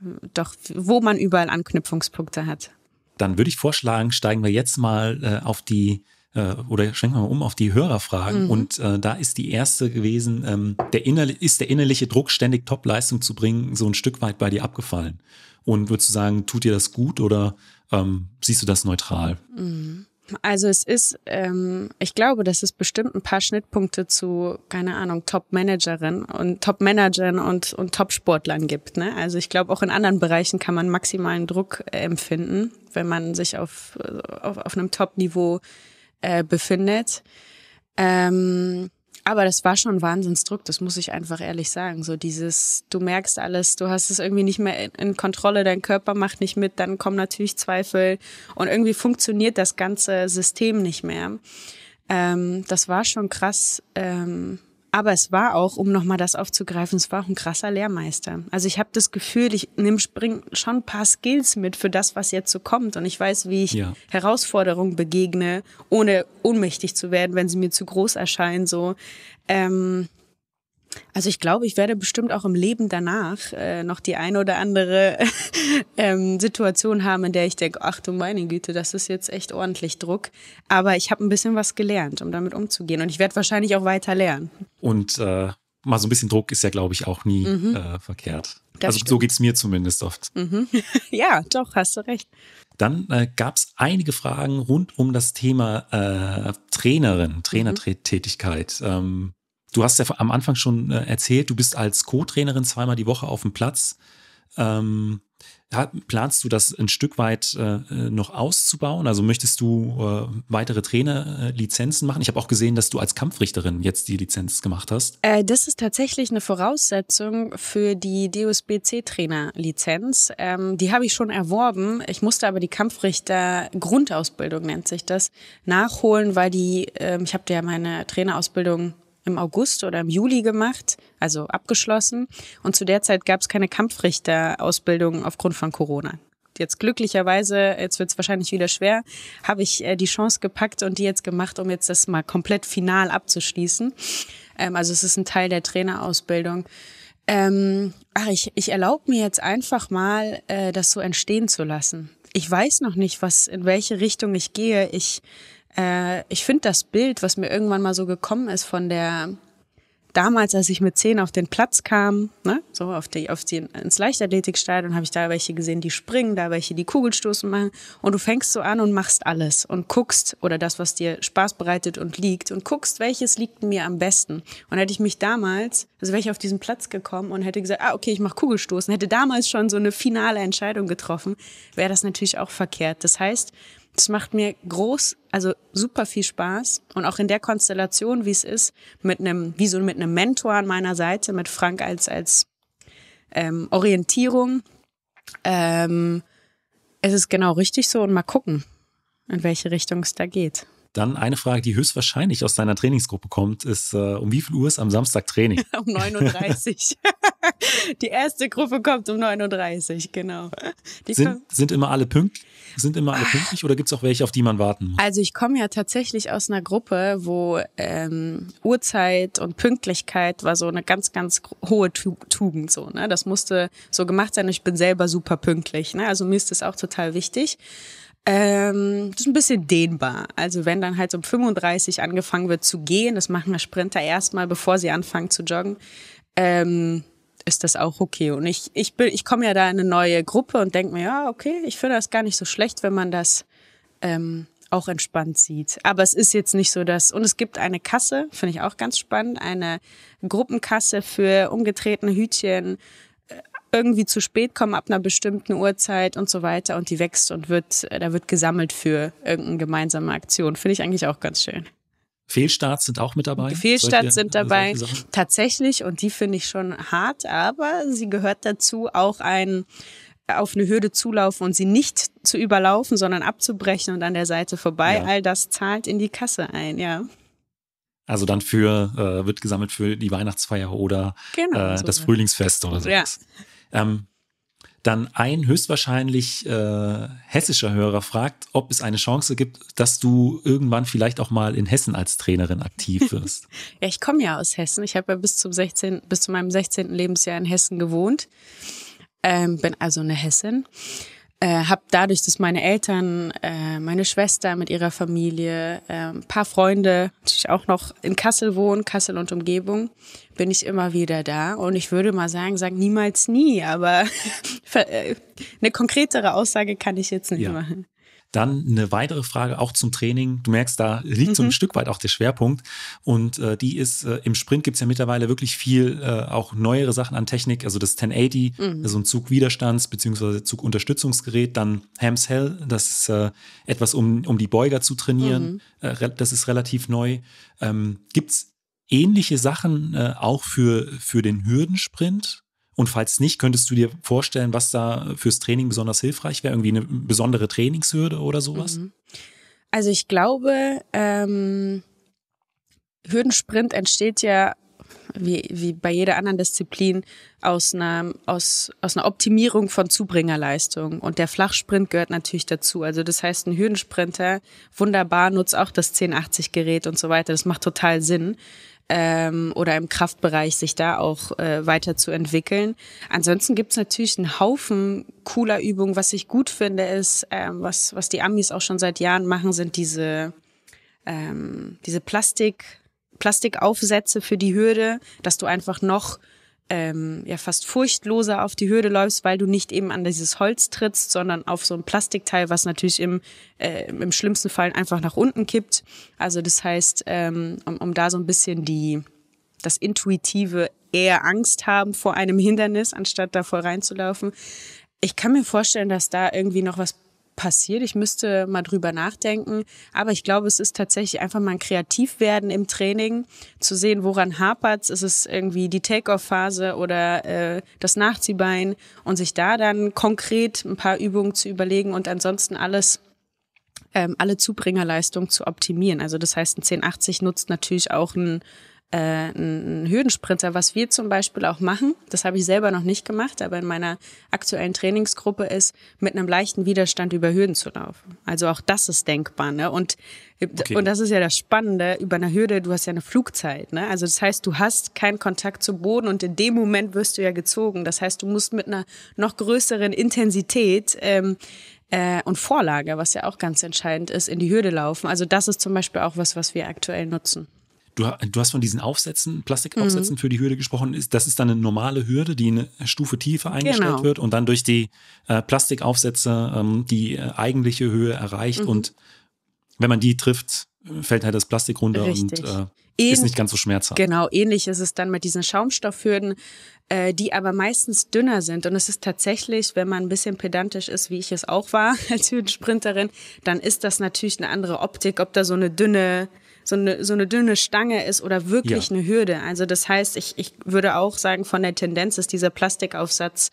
äh, doch, wo man überall Anknüpfungspunkte hat. Dann würde ich vorschlagen, steigen wir jetzt mal äh, auf die äh, oder schwenken wir mal um auf die Hörerfragen. Mhm. Und äh, da ist die erste gewesen, ähm, der ist der innerliche Druck, ständig Top-Leistung zu bringen, so ein Stück weit bei dir abgefallen? Und würdest du sagen, tut dir das gut oder ähm, siehst du das neutral? Mhm. Also es ist, ähm, ich glaube, dass es bestimmt ein paar Schnittpunkte zu, keine Ahnung, Top-Managerin und Top-Managern und, und Top-Sportlern gibt. Ne? Also ich glaube, auch in anderen Bereichen kann man maximalen Druck äh, empfinden, wenn man sich auf, äh, auf, auf einem Top-Niveau äh, befindet. Ähm, aber das war schon Wahnsinnsdruck, das muss ich einfach ehrlich sagen. So dieses, du merkst alles, du hast es irgendwie nicht mehr in, in Kontrolle, dein Körper macht nicht mit, dann kommen natürlich Zweifel und irgendwie funktioniert das ganze System nicht mehr. Ähm, das war schon krass. Ähm, aber es war auch, um nochmal das aufzugreifen, es war auch ein krasser Lehrmeister. Also ich habe das Gefühl, ich nehme bring schon ein paar Skills mit für das, was jetzt so kommt. Und ich weiß, wie ich ja. Herausforderungen begegne, ohne ohnmächtig zu werden, wenn sie mir zu groß erscheinen. So, ähm, also ich glaube, ich werde bestimmt auch im Leben danach äh, noch die eine oder andere ähm, Situation haben, in der ich denke, ach du meine Güte, das ist jetzt echt ordentlich Druck. Aber ich habe ein bisschen was gelernt, um damit umzugehen. Und ich werde wahrscheinlich auch weiter lernen. Und äh, mal so ein bisschen Druck ist ja, glaube ich, auch nie mhm. äh, verkehrt. Das also stimmt. so geht es mir zumindest oft. Mhm. ja, doch, hast du recht. Dann äh, gab es einige Fragen rund um das Thema äh, Trainerin, Trainertätigkeit. Mhm. Ähm, Du hast ja am Anfang schon äh, erzählt, du bist als Co-Trainerin zweimal die Woche auf dem Platz. Ähm, planst du das ein Stück weit äh, äh, noch auszubauen? Also möchtest du äh, weitere Trainerlizenzen äh, machen? Ich habe auch gesehen, dass du als Kampfrichterin jetzt die Lizenz gemacht hast. Äh, das ist tatsächlich eine Voraussetzung für die DUSBC-Trainerlizenz. Ähm, die habe ich schon erworben. Ich musste aber die Kampfrichter-Grundausbildung, nennt sich das, nachholen, weil die, ähm, ich habe ja meine Trainerausbildung im August oder im Juli gemacht, also abgeschlossen. Und zu der Zeit gab es keine Kampfrichterausbildung aufgrund von Corona jetzt glücklicherweise, jetzt wird es wahrscheinlich wieder schwer, habe ich äh, die Chance gepackt und die jetzt gemacht, um jetzt das mal komplett final abzuschließen. Ähm, also es ist ein Teil der Trainerausbildung. Ähm, ach, ich, ich erlaube mir jetzt einfach mal, äh, das so entstehen zu lassen. Ich weiß noch nicht, was in welche Richtung ich gehe. Ich äh, ich finde das Bild, was mir irgendwann mal so gekommen ist von der damals, als ich mit zehn auf den Platz kam, ne, so auf die, auf die, ins Leichtathletikstadion, habe ich da welche gesehen, die springen, da welche, die Kugelstoßen machen. Und du fängst so an und machst alles und guckst oder das, was dir Spaß bereitet und liegt und guckst, welches liegt mir am besten. Und hätte ich mich damals, also wäre ich auf diesen Platz gekommen und hätte gesagt, ah, okay, ich mache Kugelstoßen, hätte damals schon so eine finale Entscheidung getroffen, wäre das natürlich auch verkehrt. Das heißt, es macht mir groß, also super viel Spaß und auch in der Konstellation, wie es ist, mit einem, wie so mit einem Mentor an meiner Seite, mit Frank als als ähm, Orientierung. Ähm, es ist genau richtig so und mal gucken, in welche Richtung es da geht. Dann eine Frage, die höchstwahrscheinlich aus deiner Trainingsgruppe kommt, ist, äh, um wie viel Uhr ist am Samstag Training? um 39. die erste Gruppe kommt um 39, genau. Die sind, sind immer alle pünktlich? Sind immer alle pünktlich oder gibt es auch welche, auf die man warten muss? Also ich komme ja tatsächlich aus einer Gruppe, wo ähm, Uhrzeit und Pünktlichkeit war so eine ganz, ganz hohe Tugend. So, ne? Das musste so gemacht sein. Ich bin selber super pünktlich. Ne? Also mir ist das auch total wichtig. Ähm, das ist ein bisschen dehnbar. Also wenn dann halt um 35 angefangen wird zu gehen, das machen wir Sprinter erstmal, bevor sie anfangen zu joggen. Ähm, ist das auch okay. Und ich, ich, bin, ich komme ja da in eine neue Gruppe und denke mir, ja, okay, ich finde das gar nicht so schlecht, wenn man das ähm, auch entspannt sieht. Aber es ist jetzt nicht so, dass. Und es gibt eine Kasse, finde ich auch ganz spannend, eine Gruppenkasse für umgetretene Hütchen, äh, irgendwie zu spät kommen ab einer bestimmten Uhrzeit und so weiter. Und die wächst und wird, äh, da wird gesammelt für irgendeine gemeinsame Aktion. Finde ich eigentlich auch ganz schön. Fehlstarts sind auch mit dabei. Fehlstarts sind dabei tatsächlich und die finde ich schon hart, aber sie gehört dazu auch ein auf eine Hürde zulaufen und sie nicht zu überlaufen, sondern abzubrechen und an der Seite vorbei. Ja. All das zahlt in die Kasse ein, ja. Also dann für äh, wird gesammelt für die Weihnachtsfeier oder genau, äh, das Frühlingsfest oder so. Ja. Ähm, dann ein höchstwahrscheinlich äh, hessischer Hörer fragt, ob es eine Chance gibt, dass du irgendwann vielleicht auch mal in Hessen als Trainerin aktiv wirst. ja, ich komme ja aus Hessen. Ich habe ja bis zum 16, bis zu meinem 16. Lebensjahr in Hessen gewohnt. Ähm, bin also eine Hessin äh, habe dadurch, dass meine Eltern, äh, meine Schwester mit ihrer Familie, äh, paar Freunde, natürlich auch noch in Kassel wohnen, Kassel und Umgebung, bin ich immer wieder da. Und ich würde mal sagen, sag niemals nie, aber äh, eine konkretere Aussage kann ich jetzt nicht ja. machen. Dann eine weitere Frage auch zum Training. Du merkst, da liegt mhm. so ein mhm. Stück weit auch der Schwerpunkt. Und äh, die ist, äh, im Sprint gibt es ja mittlerweile wirklich viel äh, auch neuere Sachen an Technik. Also das 1080, mhm. also ein Zugwiderstands- bzw. Zugunterstützungsgerät. Dann Hams Hell, das ist äh, etwas, um, um die Beuger zu trainieren. Mhm. Äh, das ist relativ neu. Ähm, gibt es ähnliche Sachen äh, auch für, für den Hürdensprint? Und falls nicht, könntest du dir vorstellen, was da fürs Training besonders hilfreich wäre? Irgendwie eine besondere Trainingshürde oder sowas? Mhm. Also ich glaube, ähm, Hürdensprint entsteht ja wie, wie bei jeder anderen Disziplin aus einer, aus, aus einer Optimierung von Zubringerleistung. Und der Flachsprint gehört natürlich dazu. Also das heißt, ein Hürdensprinter wunderbar nutzt auch das 1080-Gerät und so weiter. Das macht total Sinn ähm, oder im Kraftbereich sich da auch äh, weiterzuentwickeln. Ansonsten gibt es natürlich einen Haufen cooler Übungen. Was ich gut finde, ist, ähm, was, was die Amis auch schon seit Jahren machen, sind diese, ähm, diese Plastik, Plastikaufsätze für die Hürde, dass du einfach noch ähm, ja fast furchtloser auf die Hürde läufst, weil du nicht eben an dieses Holz trittst, sondern auf so ein Plastikteil, was natürlich im, äh, im schlimmsten Fall einfach nach unten kippt. Also das heißt, ähm, um, um da so ein bisschen die das intuitive eher Angst haben vor einem Hindernis, anstatt davor reinzulaufen. Ich kann mir vorstellen, dass da irgendwie noch was passiert. Ich müsste mal drüber nachdenken. Aber ich glaube, es ist tatsächlich einfach mal ein Kreativwerden im Training, zu sehen, woran hapert es. Ist es irgendwie die take off phase oder äh, das Nachziehbein? Und sich da dann konkret ein paar Übungen zu überlegen und ansonsten alles ähm, alle Zubringerleistung zu optimieren. Also das heißt, ein 1080 nutzt natürlich auch ein äh, einen Hürdensprinter, was wir zum Beispiel auch machen. Das habe ich selber noch nicht gemacht, aber in meiner aktuellen Trainingsgruppe ist, mit einem leichten Widerstand über Hürden zu laufen. Also auch das ist denkbar. Ne? Und, okay. und das ist ja das Spannende, über eine Hürde, du hast ja eine Flugzeit. Ne? Also das heißt, du hast keinen Kontakt zu Boden und in dem Moment wirst du ja gezogen. Das heißt, du musst mit einer noch größeren Intensität ähm, äh, und Vorlage, was ja auch ganz entscheidend ist, in die Hürde laufen. Also das ist zum Beispiel auch was, was wir aktuell nutzen. Du, du, hast von diesen Aufsätzen, Plastikaufsätzen mhm. für die Hürde gesprochen. Das ist dann eine normale Hürde, die eine Stufe tiefer eingestellt genau. wird und dann durch die äh, Plastikaufsätze ähm, die äh, eigentliche Höhe erreicht. Mhm. Und wenn man die trifft, fällt halt das Plastik runter Richtig. und äh, ist nicht ganz so schmerzhaft. Genau, ähnlich ist es dann mit diesen Schaumstoffhürden, äh, die aber meistens dünner sind. Und es ist tatsächlich, wenn man ein bisschen pedantisch ist, wie ich es auch war als Hürdensprinterin, dann ist das natürlich eine andere Optik, ob da so eine dünne so eine, so eine dünne Stange ist oder wirklich ja. eine Hürde. Also das heißt, ich, ich würde auch sagen, von der Tendenz ist dieser Plastikaufsatz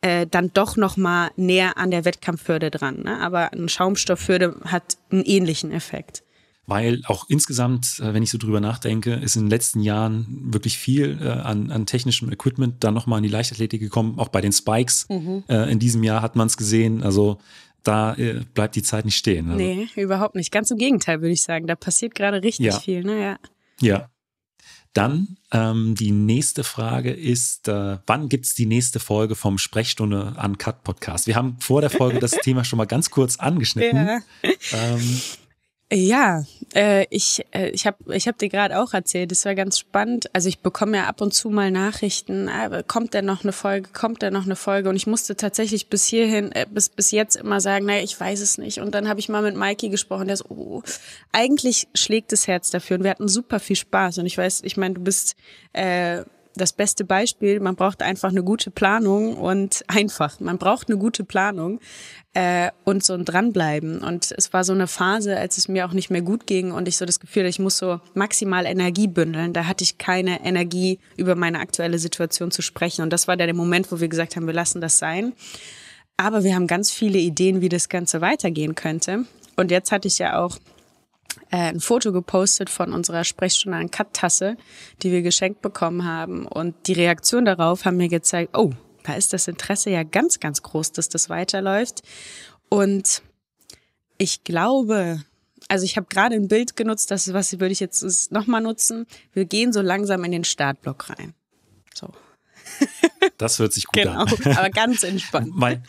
äh, dann doch noch mal näher an der Wettkampfhürde dran. Ne? Aber eine Schaumstoffhürde hat einen ähnlichen Effekt weil auch insgesamt, äh, wenn ich so drüber nachdenke, ist in den letzten Jahren wirklich viel äh, an, an technischem Equipment dann nochmal in die Leichtathletik gekommen, auch bei den Spikes. Mhm. Äh, in diesem Jahr hat man es gesehen, also da äh, bleibt die Zeit nicht stehen. Also. Nee, überhaupt nicht. Ganz im Gegenteil, würde ich sagen. Da passiert gerade richtig ja. viel. Naja. Ne? Ja. Dann ähm, die nächste Frage ist, äh, wann gibt es die nächste Folge vom Sprechstunde an Cut Podcast? Wir haben vor der Folge das Thema schon mal ganz kurz angeschnitten. Ja. Ähm, ja, äh, ich, äh, ich habe ich hab dir gerade auch erzählt, das war ganz spannend. Also ich bekomme ja ab und zu mal Nachrichten, ah, kommt denn noch eine Folge, kommt denn noch eine Folge? Und ich musste tatsächlich bis hierhin, äh, bis, bis jetzt immer sagen, naja, ich weiß es nicht. Und dann habe ich mal mit Mikey gesprochen, der so, oh, eigentlich schlägt das Herz dafür. Und wir hatten super viel Spaß. Und ich weiß, ich meine, du bist... Äh, das beste Beispiel. Man braucht einfach eine gute Planung und einfach. Man braucht eine gute Planung äh, und so ein Dranbleiben. Und es war so eine Phase, als es mir auch nicht mehr gut ging und ich so das Gefühl, ich muss so maximal Energie bündeln. Da hatte ich keine Energie, über meine aktuelle Situation zu sprechen. Und das war der Moment, wo wir gesagt haben, wir lassen das sein. Aber wir haben ganz viele Ideen, wie das Ganze weitergehen könnte. Und jetzt hatte ich ja auch äh, ein Foto gepostet von unserer Sprechstunde an Cut-Tasse, die wir geschenkt bekommen haben. Und die Reaktion darauf haben mir gezeigt, oh, da ist das Interesse ja ganz, ganz groß, dass das weiterläuft. Und ich glaube, also ich habe gerade ein Bild genutzt, das ist, was würde ich jetzt nochmal nutzen. Wir gehen so langsam in den Startblock rein. So, das hört sich gut genau, an. Genau, aber ganz entspannt. weil,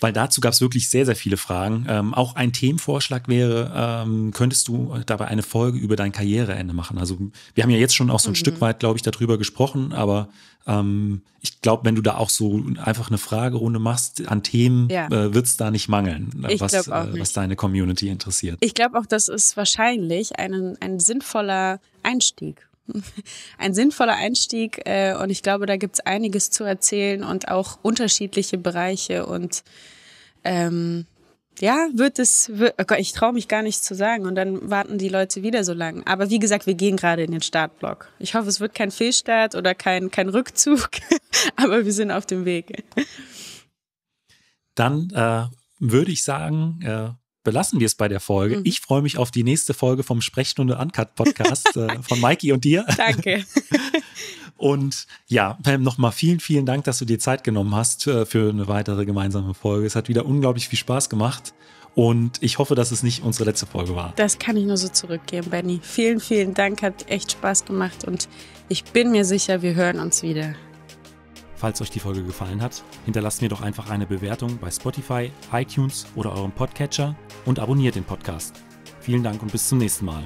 weil dazu gab es wirklich sehr, sehr viele Fragen. Ähm, auch ein Themenvorschlag wäre, ähm, könntest du äh, dabei eine Folge über dein Karriereende machen? Also wir haben ja jetzt schon auch so ein mhm. Stück weit, glaube ich, darüber gesprochen, aber ähm, ich glaube, wenn du da auch so einfach eine Fragerunde machst an Themen, ja. äh, wird es da nicht mangeln, äh, ich was, äh, was deine Community interessiert. Ich glaube auch, das ist wahrscheinlich ein, ein sinnvoller Einstieg ein sinnvoller Einstieg äh, und ich glaube, da gibt es einiges zu erzählen und auch unterschiedliche Bereiche und ähm, ja, wird es, wird, oh Gott, ich traue mich gar nicht zu sagen und dann warten die Leute wieder so lange. Aber wie gesagt, wir gehen gerade in den Startblock. Ich hoffe, es wird kein Fehlstart oder kein, kein Rückzug, aber wir sind auf dem Weg. Dann äh, würde ich sagen, äh, belassen wir es bei der Folge. Mhm. Ich freue mich auf die nächste Folge vom Sprechstunde Uncut Podcast äh, von Mikey und dir. Danke. Und ja, Pam, nochmal vielen, vielen Dank, dass du dir Zeit genommen hast äh, für eine weitere gemeinsame Folge. Es hat wieder unglaublich viel Spaß gemacht. Und ich hoffe, dass es nicht unsere letzte Folge war. Das kann ich nur so zurückgeben, Benny. Vielen, vielen Dank. Hat echt Spaß gemacht. Und ich bin mir sicher, wir hören uns wieder. Falls euch die Folge gefallen hat, hinterlasst mir doch einfach eine Bewertung bei Spotify, iTunes oder eurem Podcatcher und abonniert den Podcast. Vielen Dank und bis zum nächsten Mal.